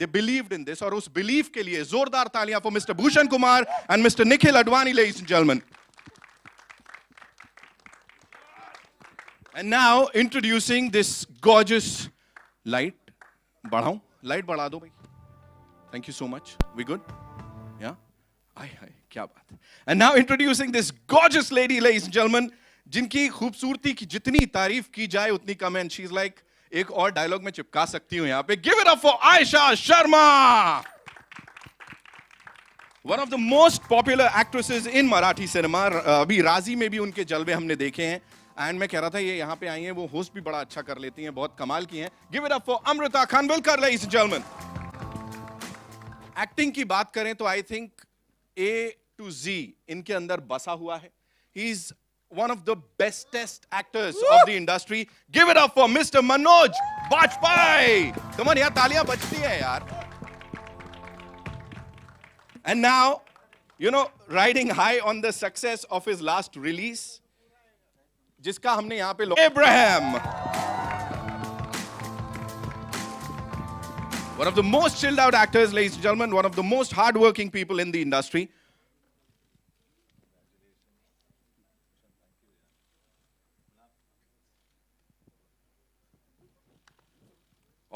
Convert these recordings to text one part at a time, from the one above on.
they believed in this or us belief ke liye zordar talia for Mr. Bhushan Kumar and Mr. Nikhil Advani ladies and gentlemen. And now introducing this gorgeous light. Badhao. Light bada do bhai. Thank you so much. We good? Yeah? Aye, aye. Kya baat. And now introducing this gorgeous lady, ladies and gentlemen, jinki khubsurti ki jitni tarif ki jay utni kam and she's like एक और dialogue में चिपका सकती हूं यहां पे give it up for Ayesha Sharma one of the most popular actresses in Marathi cinema अभी राजी में भी उनके जलवे हमने देखे हैं एंड मैं कह रहा था ये यहां पे आई हैं वो होस्ट भी बड़ा अच्छा कर लेती हैं बहुत कमाल की हैं give it up for Amruta विल कर एंड जर्मन एक्टिंग की बात करें तो आई थिंक ए टू जी इनके अंदर बसा हुआ है he is one of the bestest actors Woo! of the industry. Give it up for Mr. Manoj Bajpai. Come on, yaar, taliyan bajti hai, yaar. And now, you know, riding high on the success of his last release, जिसका हमने यहाँ पे Abraham. One of the most chilled out actors, ladies and gentlemen, one of the most hardworking people in the industry.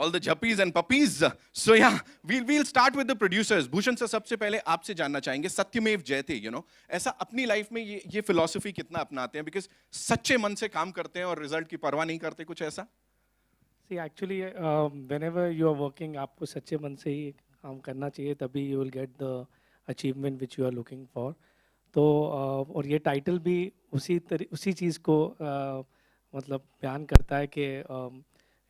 all the jappies and puppies. So yeah, we'll we'll start with the producers. Bhushan sir, sabse pehle aap se janna chahenge satyamev jayate you know, aisa apni life mein ye ye philosophy kitna apnate hain Because सच्चे man se kaam karte hain aur result ki parwa nahi karte kuch aisa See, actually, uh, whenever you are working, aapko सच्चे man se hi kaam karna chahiye tabhi you will get the achievement which you are looking for. तो uh, और ये title भी उसी उसी चीज़ को uh, मतलब बयान करता है कि uh,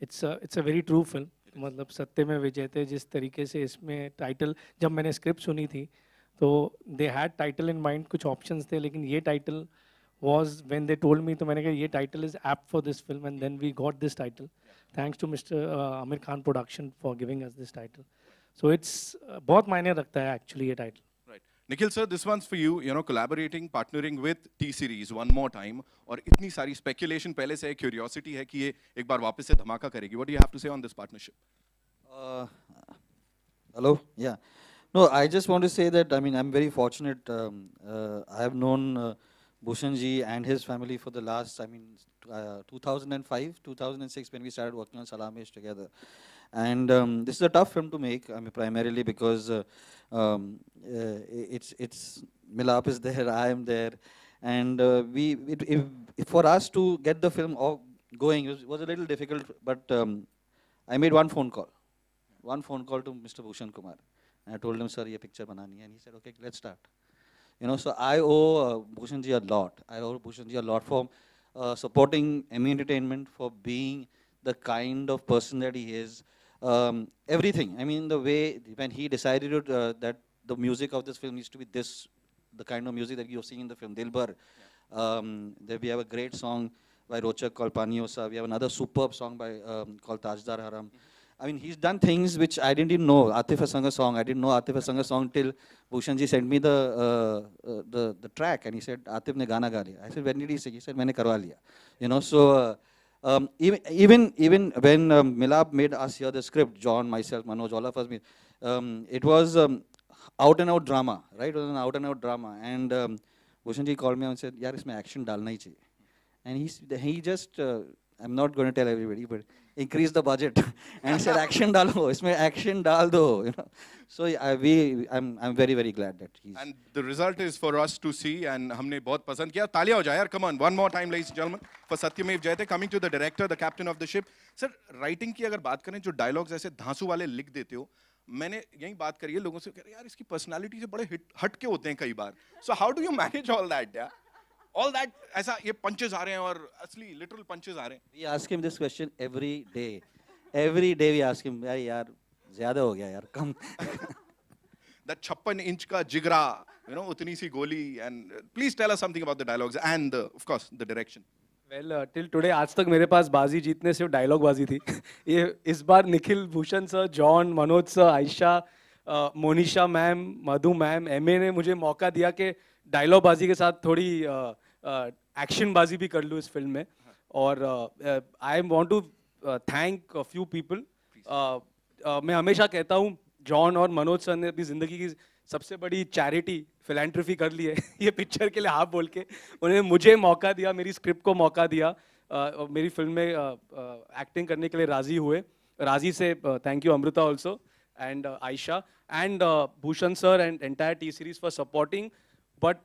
it's it's a very true film मतलब सत्य में विजय थे जिस तरीके से इसमें टाइटल जब मैंने स्क्रिप्ट सुनी थी तो they had title in mind कुछ ऑप्शन थे लेकिन ये title was when they told me तो मैंने कहा ये title is apt for this film and then we got this title thanks to mister Aamir Khan production for giving us this title so it's बहुत मायने रखता है एक्चुअली ये title Nikhil sir, this one's for you. You know, collaborating, partnering with T-Series one more time. or itni sari speculation पहले curiosity है कि ये एक बार वापस से धमाका करेगी. What do you have to say on this partnership? Uh, hello. Yeah. No, I just want to say that I mean I'm very fortunate. Um, uh, I have known uh, ji and his family for the last I mean uh, 2005, 2006 when we started working on Salamesh together. And um, this is a tough film to make, I mean, primarily because uh, um, uh, it's, it's, Milap is there, I am there. And uh, we, it, it, for us to get the film going was, was, a little difficult, but um, I made one phone call. One phone call to Mr. Bhushan Kumar. And I told him, sir, ye picture banani hai. And he said, okay, let's start. You know, so I owe uh, Bhushan ji a lot. I owe Bhushan ji a lot for uh, supporting ME Entertainment, for being the kind of person that he is, um, everything. I mean, the way when he decided uh, that the music of this film needs to be this, the kind of music that you're seeing in the film, Dilbar. Yeah. Um, there we have a great song by Rochak called Paniosa. We have another superb song by um, called Tajdar Haram. Mm -hmm. I mean, he's done things which I didn't even know. Atif Asanga song. I didn't know Atif Asanga song till Bhushanji sent me the, uh, uh, the the track, and he said Atif ne gana gali. I said, when did he say? He said, maine karwa liya. You know, so. Uh, um, even, even, even when um, Milab made us hear the script, John, myself, Manoj, all of us, um, it was um, out and out drama, right? It was an out and out drama. And um, Bhushanji called me and said, "Yaar, isme action dalna hi chahiye." And he he just uh, I'm not going to tell everybody, but increase the budget and sir action डालो इसमें action डाल दो you know so I we I am very very glad that he and the result is for us to see and हमने बहुत पसंद किया तालियां हो जाए यार come on one more time ladies gentleman for Satyamev Jayate coming to the director the captain of the ship sir writing की अगर बात करें जो डायलॉग्स ऐसे धांसू वाले लिख देते हो मैंने यही बात करी है लोगों से कह रहे यार इसकी पर्सनालिटी से बड़े हटके होते हैं कई बार so how do you manage all that यार all that ऐसा ये punches आ रहे हैं और असली literal punches आ रहे हैं we ask him this question every day every day we ask him यार यार ज्यादा हो गया यार कम that 56 inch का जिगरा you know utni si goli and please tell us something about the dialogues and the, of course the direction well till today आज तक मेरे पास बाजी जीतने सिर्फ डायलॉग बाजी थी ये इस बार Nikhil Bhushan sir John Manoj sir Ayesha Monisha ma'am Madhu ma'am MA ने मुझे मौका दिया कि डायलॉग बाजी के साथ थोड़ी uh, एक्शनबाजी भी कर लूँ इस फिल्म में और I want to thank few people मैं हमेशा कहता हूँ जॉन और मनोज सर ने अपनी ज़िंदगी की सबसे बड़ी चैरिटी फिलेंट्रफी कर ली है ये पिक्चर के लिए आप बोल के उन्होंने मुझे मौका दिया मेरी स्क्रिप्ट को मौका दिया uh, मेरी फिल्म में एक्टिंग uh, uh, करने के लिए राज़ी हुए राज़ी से thank you Amrita also and Ayesha and Bhushan sir and entire T series for supporting but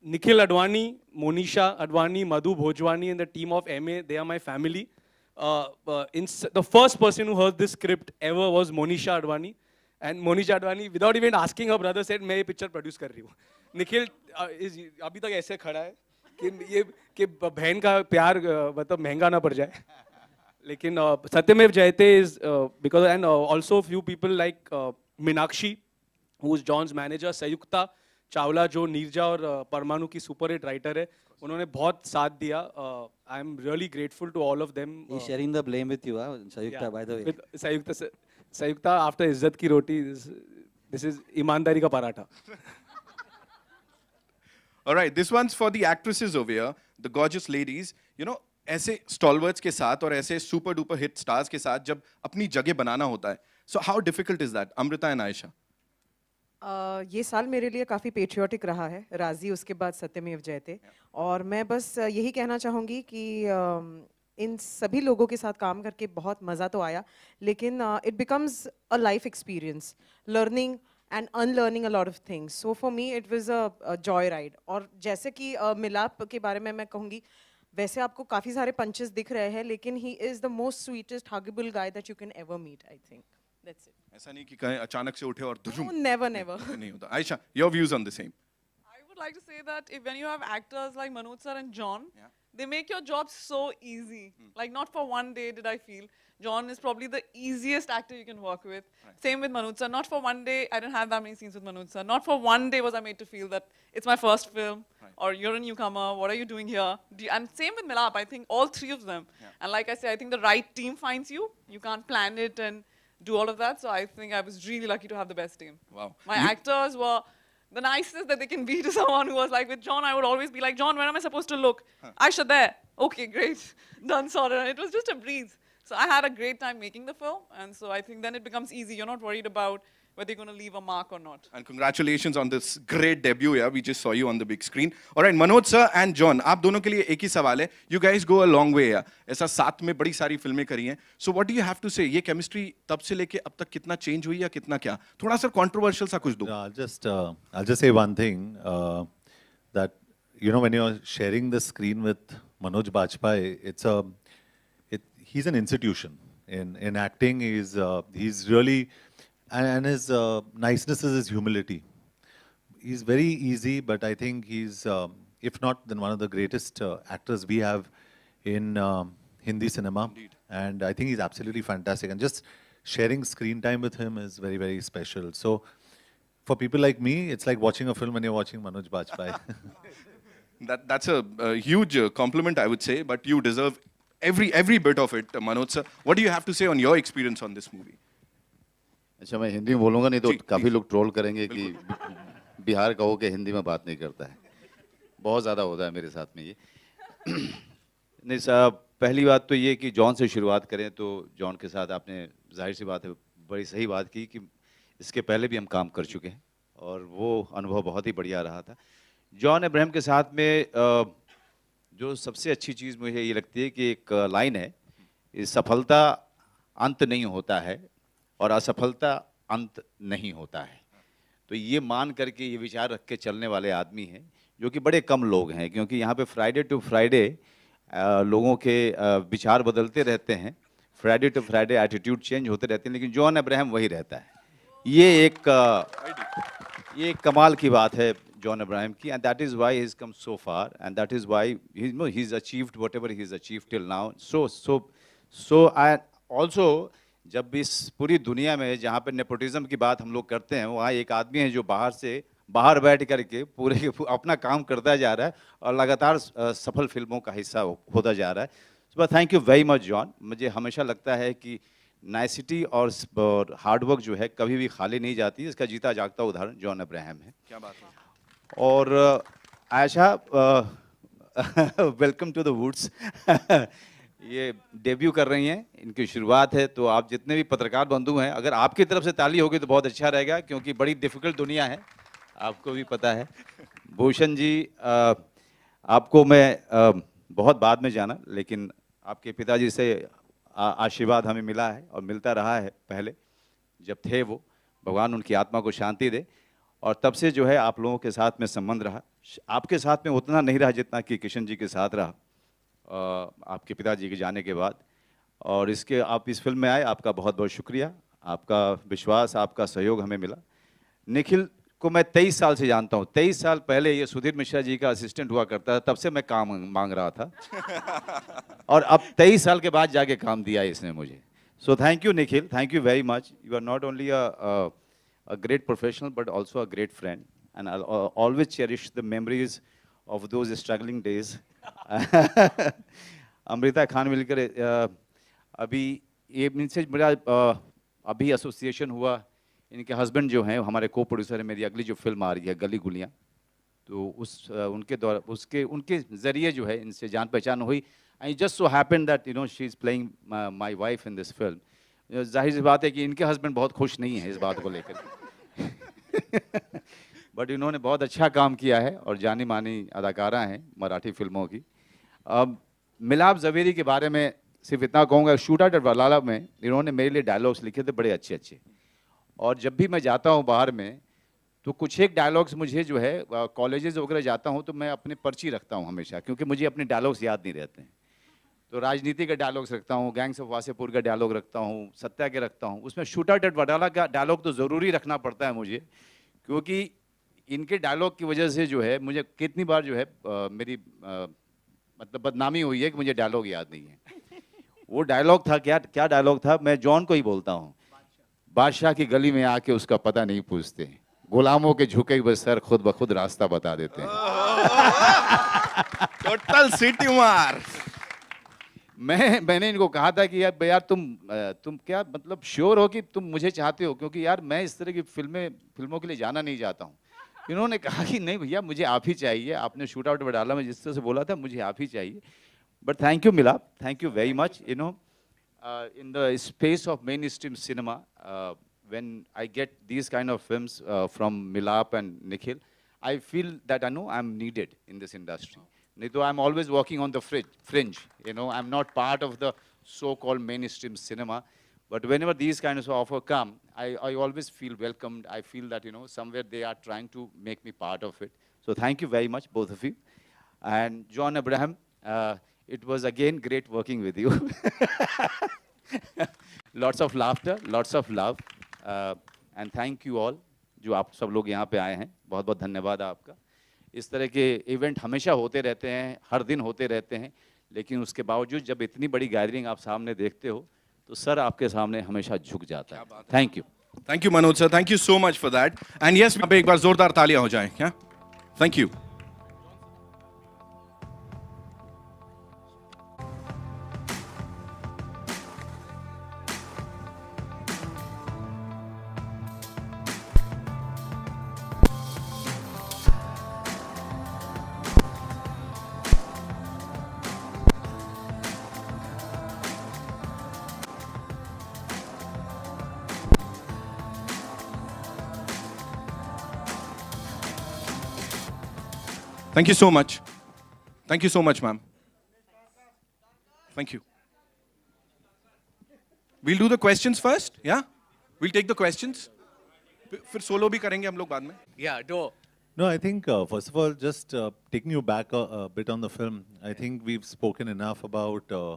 Nikhil Advani, Monisha Advani, Madhu Bhojwani, and the team of MA, they are my family. Uh, uh, the first person who heard this script ever was Monisha Advani. And Monisha Advani, without even asking her brother, said, मैं ये picture produce कर रही हूँ निखिल अभी तक ऐसे खड़ा है कि ये कि बहन का प्यार मतलब महंगा ना पड़ जाए लेकिन Satyamev Jayate is because and also few people like Meenakshi who is John's manager Sanyukta Chawla जो नीरजा और परमाणु की सुपर हिट राइटर है उन्होंने बहुत साथ दिया I am really grateful to all of them sharing the blame with you Sanyukta by the way Sanyukta Sanyukta after इज्जत की रोटी दिस इज ईमानदारी का पराठा alright this once for the actresses over here the gorgeous ladies you know ऐसे stalwarts के साथ और ऐसे सुपर डुपर हिट स्टार्स के साथ जब अपनी जगह बनाना होता है so how difficult is that Amrita and Ayesha ये साल मेरे लिए काफ़ी पेट्रियाटिक रहा है राजी उसके बाद सत्यमेव जयते और मैं बस यही कहना चाहूँगी कि इन सभी लोगों के साथ काम करके बहुत मज़ा तो आया लेकिन it becomes a life experience learning and unlearning a lot of things so for me it was a joy ride और जैसे कि uh, मिलाप के बारे में मैं कहूँगी वैसे आपको काफ़ी सारे पंचेस दिख रहे हैं लेकिन he is the most sweetest huggable guy that you can ever meet I think That's it. ऐसा नहीं कि अचानक से उठे और No, never, never. नहीं होता. Aisha, your views on the same. I would like to say that if when you have actors like Manoj sir and John, yeah. they make your job so easy. Hmm. Like not for one day did I feel. John is probably the easiest actor you can work with. Right. Same with Manoj sir. Not for one day, I didn't have that many scenes with Manoj sir. Not for one day was I made to feel that it's my first film right. or you're a newcomer, what are you doing here? Do you, and same with Milap, I think all three of them. Yeah. And like I said, I think the right team finds you. You can't plan it and do all of that. So I think I was really lucky to have the best team. Wow. My you actors were the nicest that they can be to someone who was like, with John, I would always be like, John, where am I supposed to look? Huh. Aisha, there. Okay, great. Done, sorted. It was just a breeze. So I had a great time making the film. And so I think then it becomes easy. You're not worried about whether you're going to leave a mark or not. And congratulations on this great debut. Yeah, we just saw you on the big screen. All right, Manoj sir and John, आप दोनों के लिए एक ही You guys go a long way. Yeah. ऐसा साथ में बड़ी सारी फिल्में करी So what do you have to say? ये chemistry तब से लेके अब तक कितना change हुई या कितना क्या? थोड़ा सर controversial सा कुछ I'll just uh, I'll just say one thing uh, that you know when you're sharing the screen with Manoj Bajpayee, it's a it, he's an institution in in acting. He's uh, he's really and, his uh, niceness is his humility. He's very easy, but I think he's, um, if not, then one of the greatest uh, actors we have in um, Hindi cinema. Indeed. And I think he's absolutely fantastic. And just sharing screen time with him is very, very special. So for people like me, it's like watching a film when you're watching Manoj Bajpayee. that, that's a, a huge uh, compliment, I would say, but you deserve every, every bit of it, Manoj sir. What do you have to say on your experience on this movie? अच्छा मैं हिंदी में बोलूँगा नहीं तो काफ़ी लोग troll करेंगे कि बिहार का हो के हिंदी में बात नहीं करता है बहुत ज़्यादा होता है मेरे साथ में ये नहीं साहब पहली बात तो ये कि जॉन से शुरुआत करें तो जॉन के साथ आपने जाहिर सी बात है बड़ी सही बात की कि इसके पहले भी हम काम कर चुके हैं और वो अनुभव बहुत ही बढ़िया रहा था जॉन इब्राहिम के साथ में जो सबसे अच्छी चीज़ मुझे ये लगती है कि एक लाइन है सफलता अंत नहीं होता है और असफलता अंत नहीं होता है तो ये मान करके ये विचार रख के चलने वाले आदमी हैं जो कि बड़े कम लोग हैं क्योंकि यहाँ पे फ्राइडे टू फ्राइडे लोगों के विचार बदलते रहते हैं Friday to Friday attitude change होते रहते हैं लेकिन जॉन अब्राहम वही रहता है ये एक ये एक कमाल की बात है जॉन अब्राहम की and that is why he's come so far and that is why he is achieved whatever he is achieve till now so so so I also जब इस पूरी दुनिया में जहाँ पर नेपोटिज्म की बात हम लोग करते हैं वहाँ एक आदमी है जो बाहर से बाहर बैठ करके पूरे अपना काम करता जा रहा है और लगातार सफल फिल्मों का हिस्सा होता जा रहा है सुबह thank you very much John मुझे हमेशा लगता है कि नाइसिटी और, और हार्डवर्क जो है कभी भी खाली नहीं जाती इसका जीता जागता उदाहरण जॉन अब्राहम है क्या बात है और Ayesha welcome to the woods ये डेब्यू कर रही हैं इनकी शुरुआत है तो आप जितने भी पत्रकार बंधु हैं अगर आपकी तरफ से ताली होगी तो बहुत अच्छा रहेगा क्योंकि बड़ी डिफ़िकल्ट दुनिया है आपको भी पता है भूषण जी आ, आपको मैं आ, बहुत बाद में जाना लेकिन आपके पिताजी से आशीर्वाद हमें मिला है और मिलता रहा है पहले जब थे वो भगवान उनकी आत्मा को शांति दे और तब से जो है आप लोगों के साथ में संबंध रहा आपके साथ में उतना नहीं रहा जितना कि किशन जी के साथ रहा आपके पिताजी के जाने के बाद और इसके आप इस फिल्म में आए आपका बहुत बहुत शुक्रिया आपका विश्वास आपका सहयोग हमें मिला निखिल को मैं तेईस साल से जानता हूँ तेईस साल पहले ये सुधीर मिश्रा जी का असिस्टेंट हुआ करता था तब से मैं काम मांग रहा था और अब तेईस साल के बाद जाके काम दिया इसने मुझे so thank you Nikhil thank you very much you are not only a great professional but also a great friend and always cherish the memories of those struggling days Amrita Khan मिलकर अभी ये इनसे मेरा अभी एसोसिएशन हुआ इनके हस्बैंड जो हैं हमारे को प्रोड्यूसर हैं मेरी अगली जो फिल्म आ रही है गली गुलियाँ तो उस उनके द्वारा उसके उनके ज़रिए जो है इनसे जान पहचान हुई I just so happen that you know she is playing my wife in this film जाहिर सी बात है कि इनके हस्बैंड बहुत खुश नहीं है इस बात को लेकर बट इन्होंने बहुत अच्छा काम किया है और जानी मानी अदाकारा हैं मराठी फिल्मों की अब मिलाप जवेरी के बारे में सिर्फ इतना कहूँगा शूट आउट वलाला में इन्होंने मेरे लिए डायलॉग्स लिखे थे बड़े अच्छे अच्छे और जब भी मैं जाता हूँ बाहर में तो कुछ एक डायलॉग्स मुझे जो है कॉलेजेस वगैरह जाता हूँ तो मैं अपने पर्ची रखता हूँ हमेशा क्योंकि मुझे अपने डायलॉग्स याद नहीं रहते हैं तो राजनीति का डायलॉग्स रखता हूँ गैंग्स ऑफ वासेपुर का डायलॉग रखता हूँ सत्या के रखता हूँ उसमें शूट आउट एट वडाला का डायलॉग तो ज़रूरी रखना पड़ता है मुझे क्योंकि इनके डायलॉग की वजह से जो है मुझे कितनी बार जो है आ, मेरी आ, मतलब बदनामी हुई है कि मुझे डायलॉग याद नहीं है वो डायलॉग था क्या क्या डायलॉग था मैं जॉन को ही बोलता हूँ बादशाह की गली में आके उसका पता नहीं पूछते गुलामों के झुके हुए सर खुद ब खुद रास्ता बता देते हैं टोटल सिटी मार मैं मैंने इनको कहा था कि यार यार तुम तुम क्या मतलब श्योर हो कि तुम मुझे चाहते हो क्योंकि यार मैं इस तरह की फिल्में फिल्मों के लिए जाना नहीं चाहता हूँ इन्होंने कहा कि नहीं भैया मुझे आप ही चाहिए आपने शूट आउट में डाला मैं जिस तरह से बोला था मुझे आप ही चाहिए but thank you Milap thank you very much you know in the space of mainstream cinema when I get these kind of film from Milap and Nikhil I feel that I know I am needed in this industry नहीं तो I am always working on the fridge fringe you know I am not part of the so called mainstream cinema But whenever these kinds of offer come, I, I always feel welcomed. I feel that, you know, somewhere they are trying to make me part of it. So thank you very much, both of you. And John Abraham, uh, it was again great working with you. lots of laughter, lots of love. Uh, and thank you all, जो आप सब लोग यहाँ पे आए हैं बहुत बहुत धन्यवाद आपका इस तरह के इवेंट हमेशा होते रहते हैं हर दिन होते रहते हैं लेकिन उसके बावजूद जब इतनी बड़ी गैदरिंग आप सामने देखते हो तो सर आपके सामने हमेशा झुक जाता है thank you thank you Manoj sir thank you so much for that and yes एक बार जोरदार तालियां हो जाए क्या thank you Thank you so much. Thank you so much, ma'am. Thank you. We'll do the questions first, yeah? We'll take the questions. फिर solo भी karenge हम log baad mein. Yeah, do. No, I think uh, first of all, just uh, taking you back a, a, bit on the film, I think we've spoken enough about uh,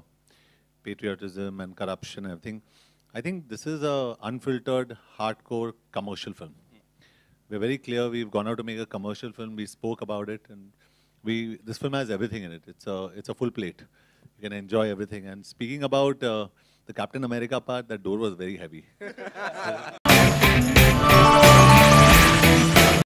patriotism and corruption and everything. I think this is a unfiltered, hardcore commercial film. We're very clear. We've gone out to make a commercial film. We spoke about it, and we this film has everything in it. It's a it's a full plate. You can enjoy everything. And speaking about uh, the Captain America part, that door was very heavy.